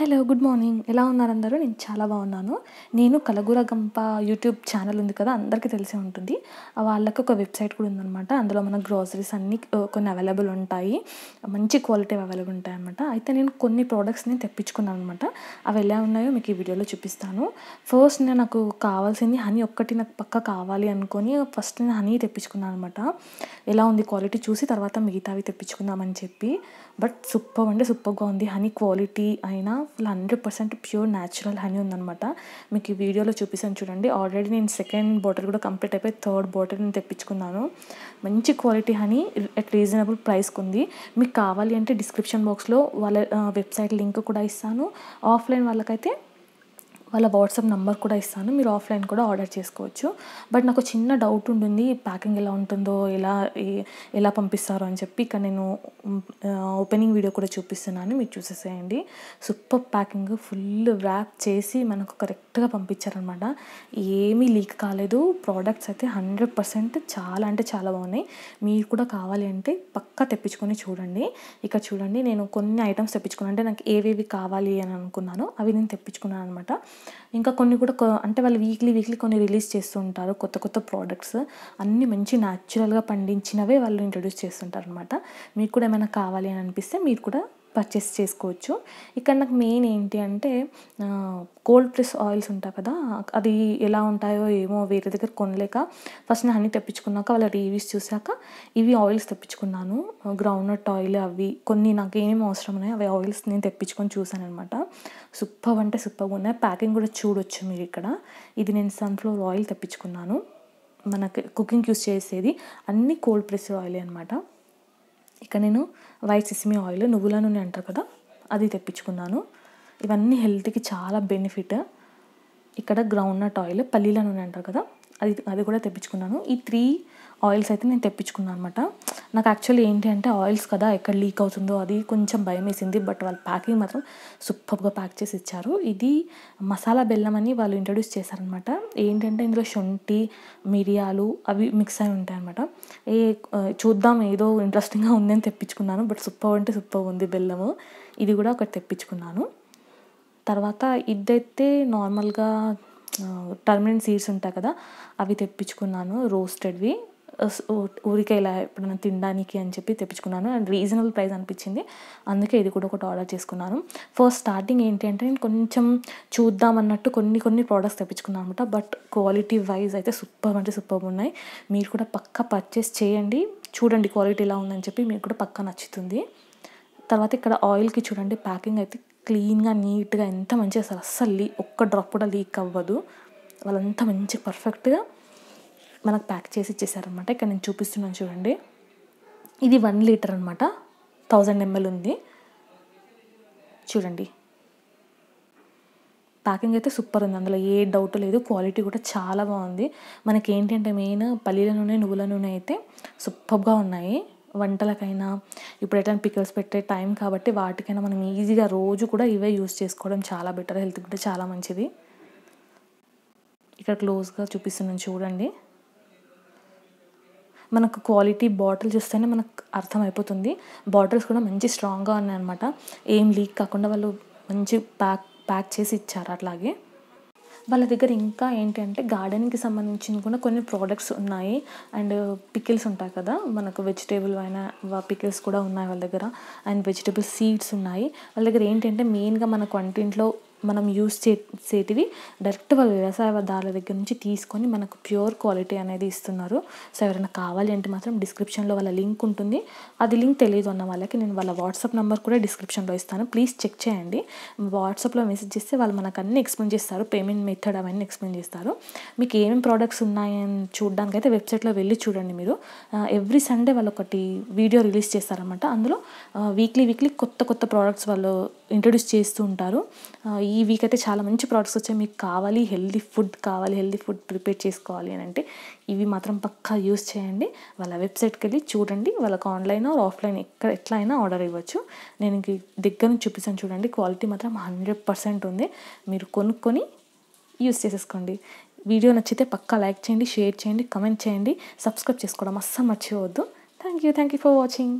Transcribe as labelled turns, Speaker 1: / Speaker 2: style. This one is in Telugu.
Speaker 1: హలో గుడ్ మార్నింగ్ ఎలా ఉన్నారు అందరూ నేను చాలా బాగున్నాను నేను కలగూర గంప యూట్యూబ్ ఛానల్ ఉంది కదా అందరికీ తెలిసే ఉంటుంది వాళ్ళకి ఒక వెబ్సైట్ కూడా ఉందన్నమాట అందులో మన గ్రాసరీస్ అన్నీ కొన్ని అవైలబుల్ ఉంటాయి మంచి క్వాలిటీ అవైలబుల్ ఉంటాయి అనమాట అయితే నేను కొన్ని ప్రోడక్ట్స్ నేను తెప్పించుకున్నాను అనమాట అవి ఎలా ఉన్నాయో మీకు ఈ వీడియోలో చూపిస్తాను ఫస్ట్ నేను నాకు కావాల్సింది హనీ ఒక్కటి నాకు పక్క కావాలి అనుకొని ఫస్ట్ నేను హనీ తెప్పించుకున్నాను అనమాట ఎలా ఉంది క్వాలిటీ చూసి తర్వాత మిగతావి తెప్పించుకుందామని చెప్పి బట్ సూపర్ అంటే సూపర్గా ఉంది హనీ క్వాలిటీ అయినా అసలు hundred percent pure natural honey ఉందనమాట మీకు ఈ వీడియోలో చూపిస్తాను చూడండి ఆల్రెడీ నేను సెకండ్ బాటిల్ కూడా కంప్లీట్ అయిపోయి థర్డ్ బాటిల్ నేను తెప్పించుకున్నాను మంచి క్వాలిటీ హనీ అట్ రీజనబుల్ ప్రైస్కి ఉంది మీకు కావాలి అంటే డిస్క్రిప్షన్ బాక్స్లో వాళ్ళ వెబ్సైట్ లింక్ కూడా ఇస్తాను ఆఫ్లైన్ వాళ్ళకైతే వాళ్ళ వాట్సాప్ నెంబర్ కూడా ఇస్తాను మీరు ఆఫ్లైన్ కూడా ఆర్డర్ చేసుకోవచ్చు బట్ నాకు చిన్న డౌట్ ఉంటుంది ప్యాకింగ్ ఎలా ఉంటుందో ఎలా ఎలా పంపిస్తారో అని చెప్పి ఇక్కడ నేను ఓపెనింగ్ వీడియో కూడా చూపిస్తున్నాను మీరు చూసేసేయండి సూపర్ ప్యాకింగ్ ఫుల్ ర్యాప్ చేసి మనకు కరెక్ట్గా పంపించారనమాట ఏమీ లీక్ కాలేదు ప్రోడక్ట్స్ అయితే హండ్రెడ్ పర్సెంట్ చాలా అంటే చాలా బాగున్నాయి మీరు కూడా కావాలి అంటే పక్కా తెప్పించుకొని చూడండి ఇక్కడ చూడండి నేను కొన్ని ఐటమ్స్ తెప్పించుకున్నాను అంటే నాకు ఏవేవి కావాలి అని అనుకున్నాను అవి నేను తెప్పించుకున్నాను అనమాట ఇంకా కొన్ని కూడా అంటే వాళ్ళు వీక్లీ వీక్లీ కొన్ని రిలీజ్ చేస్తుంటారు కొత్త కొత్త ప్రోడక్ట్స్ అన్నీ మంచి న్యాచురల్గా పండించినవే వాళ్ళు ఇంట్రడ్యూస్ చేస్తుంటారు అనమాట మీకు కూడా ఏమైనా కావాలి అని అనిపిస్తే మీరు కూడా పర్చేస్ చేసుకోవచ్చు ఇక్కడ నాకు మెయిన్ ఏంటి అంటే కోల్డ్ ప్రెస్ ఆయిల్స్ ఉంటాయి కదా అది ఎలా ఉంటాయో ఏమో వేరే దగ్గర కొనలేక ఫస్ట్ నేను అన్నీ తెప్పించుకున్నాక వాళ్ళ రివ్యూస్ చూశాక ఇవి ఆయిల్స్ తెప్పించుకున్నాను గ్రౌండ్నట్ ఆయిల్ అవి కొన్ని నాకు ఏమేమి అవసరం ఉన్నాయి అవి ఆయిల్స్ నేను తెప్పించుకొని చూశాను అనమాట సూపర్ అంటే సూపర్గా ఉన్నాయి ప్యాకింగ్ కూడా చూడొచ్చు మీరు ఇక్కడ ఇది నేను సన్ఫ్లవర్ ఆయిల్ తెప్పించుకున్నాను మనకి కుకింగ్ యూస్ చేసేది అన్నీ కోల్డ్ ప్రెస్ ఆయిలే అనమాట ఇక నేను వైట్ సిసిమి ఆయిల్ నువ్వుల నూనె అంటారు కదా అది తెప్పించుకున్నాను ఇవన్నీ హెల్త్కి చాలా బెనిఫిట్ ఇక్కడ గ్రౌండ్ నట్ ఆయిల్ పల్లీల నూనె అంటారు కదా అది అది కూడా తెప్పించుకున్నాను ఈ త్రీ ఆయిల్స్ అయితే నేను తెప్పించుకున్నాను అనమాట నాకు యాక్చువల్లీ ఏంటి అంటే ఆయిల్స్ కదా ఎక్కడ లీక్ అవుతుందో అది కొంచెం భయం వేసింది బట్ వాళ్ళు ప్యాకింగ్ మాత్రం సూపర్గా ప్యాక్ చేసి ఇచ్చారు ఇది మసాలా బెల్లం అని వాళ్ళు ఇంట్రడ్యూస్ చేశారనమాట ఏంటంటే ఇందులో శొంఠి మిరియాలు అవి మిక్స్ అయి ఉంటాయి అనమాట ఏ చూద్దాం ఏదో ఇంట్రెస్టింగ్గా ఉందని తెప్పించుకున్నాను బట్ సూపర్ అంటే సూపర్ ఉంది బెల్లము ఇది కూడా ఒకటి తెప్పించుకున్నాను తర్వాత ఇదైతే నార్మల్గా టర్మరిన్ సీడ్స్ ఉంటాయి కదా అవి తెప్పించుకున్నాను రోస్టెడ్వి ఊరికే ఇలా ఎప్పుడైనా తినడానికి అని చెప్పి తెప్పించుకున్నాను అండ్ రీజనబుల్ ప్రైస్ అనిపించింది అందుకే ఇది కూడా ఒకటి ఆర్డర్ చేసుకున్నాను ఫస్ట్ స్టార్టింగ్ ఏంటి అంటే నేను కొంచెం చూద్దాం అన్నట్టు కొన్ని కొన్ని ప్రోడక్ట్స్ తెప్పించుకున్నాను అనమాట బట్ క్వాలిటీ వైజ్ అయితే సూపర్ అంటే సూపర్ ఉన్నాయి మీరు కూడా పక్కా పర్చేస్ చేయండి చూడండి క్వాలిటీ ఎలా ఉందని చెప్పి మీకు కూడా పక్కా నచ్చుతుంది తర్వాత ఇక్కడ ఆయిల్కి చూడండి ప్యాకింగ్ అయితే క్లీన్గా నీట్గా ఎంత మంచిగా అసలు అస్సలు లీ ఒక్క డ్రాప్ కూడా లీక్ అవ్వదు వాళ్ళంతా మంచి పర్ఫెక్ట్గా మనకు ప్యాక్ చేసి ఇచ్చేసారనమాట ఇక్కడ నేను చూపిస్తున్నాను చూడండి ఇది వన్ లీటర్ అనమాట థౌజండ్ ఎంఎల్ ఉంది చూడండి ప్యాకింగ్ అయితే సూపర్ ఉంది అందులో ఏ డౌట్ లేదు క్వాలిటీ కూడా చాలా బాగుంది మనకి ఏంటంటే మెయిన్ పల్లీల నూనె నువ్వుల నూనె అయితే సూపర్గా ఉన్నాయి వంటలకైనా ఇప్పుడు ఎట్లా పికల్స్ పెట్టే టైం కాబట్టి వాటికైనా మనం ఈజీగా రోజు కూడా ఇవే యూస్ చేసుకోవడం చాలా బెటర్ హెల్త్ కూడా చాలా మంచిది ఇక్కడ క్లోజ్గా చూపిస్తున్నాను చూడండి మనకు క్వాలిటీ బాటిల్ చూస్తేనే మనకు అర్థమైపోతుంది బాటిల్స్ కూడా మంచి స్ట్రాంగ్గా ఉన్నాయన్నమాట ఏం లీక్ కాకుండా వాళ్ళు మంచి ప్యాక్ ప్యాక్ చేసి ఇచ్చారు అట్లాగే వాళ్ళ దగ్గర ఇంకా ఏంటంటే గార్డెన్కి సంబంధించిన కూడా కొన్ని ప్రోడక్ట్స్ ఉన్నాయి అండ్ పికిల్స్ ఉంటాయి కదా మనకు వెజిటేబుల్ అయినా పికిల్స్ కూడా ఉన్నాయి వాళ్ళ దగ్గర అండ్ వెజిటేబుల్ సీడ్స్ ఉన్నాయి వాళ్ళ దగ్గర ఏంటంటే మెయిన్గా మనకు వంటింట్లో మనం యూస్ చేసేటివి డైరెక్ట్ వాళ్ళు వ్యవసాయదారుల దగ్గర నుంచి తీసుకొని మనకు ప్యూర్ క్వాలిటీ అనేది ఇస్తున్నారు సో ఎవరైనా కావాలి అంటే మాత్రం డిస్క్రిప్షన్లో వాళ్ళ లింక్ ఉంటుంది అది లింక్ తెలియదు అన్న వాళ్ళకి నేను వాళ్ళ వాట్సాప్ నెంబర్ కూడా డిస్క్రిప్షన్లో ఇస్తాను ప్లీజ్ చెక్ చేయండి వాట్సాప్లో మెసేజ్ చేస్తే వాళ్ళు మనకు అన్నీ ఎక్స్ప్లెయిన్ చేస్తారు పేమెంట్ మెథడ్ అవన్నీ ఎక్స్ప్లెయిన్ చేస్తారు మీకు ఏమేమి ప్రోడక్ట్స్ ఉన్నాయని చూడడానికైతే వెబ్సైట్లో వెళ్ళి చూడండి మీరు ఎవ్రీ సండే వాళ్ళు ఒకటి వీడియో రిలీజ్ చేస్తారనమాట అందులో వీక్లీ వీక్లీ కొత్త కొత్త ప్రోడక్ట్స్ వాళ్ళు ఇంట్రడ్యూస్ చేస్తూ ఉంటారు ఈ వీక్ అయితే చాలా మంచి ప్రోడక్ట్స్ వచ్చాయి మీకు కావాలి హెల్దీ ఫుడ్ కావాలి హెల్దీ ఫుడ్ ప్రిపేర్ చేసుకోవాలి అని అంటే ఇవి మాత్రం పక్కా యూస్ చేయండి వాళ్ళ వెబ్సైట్కి వెళ్ళి చూడండి వాళ్ళకి ఆన్లైన్ ఆర్ ఆఫ్లైన్ ఎక్కడ ఎట్లా అయినా ఆర్డర్ ఇవ్వచ్చు నేను దగ్గర నుంచి చూపిస్తాను చూడండి క్వాలిటీ మాత్రం హండ్రెడ్ పర్సెంట్ ఉంది మీరు కొనుక్కొని యూస్ చేసేసుకోండి వీడియో నచ్చితే పక్కా లైక్ చేయండి షేర్ చేయండి కమెంట్ చేయండి సబ్స్క్రైబ్ చేసుకోవడం అస్సలు మర్చిపోవద్దు thank you thank you for watching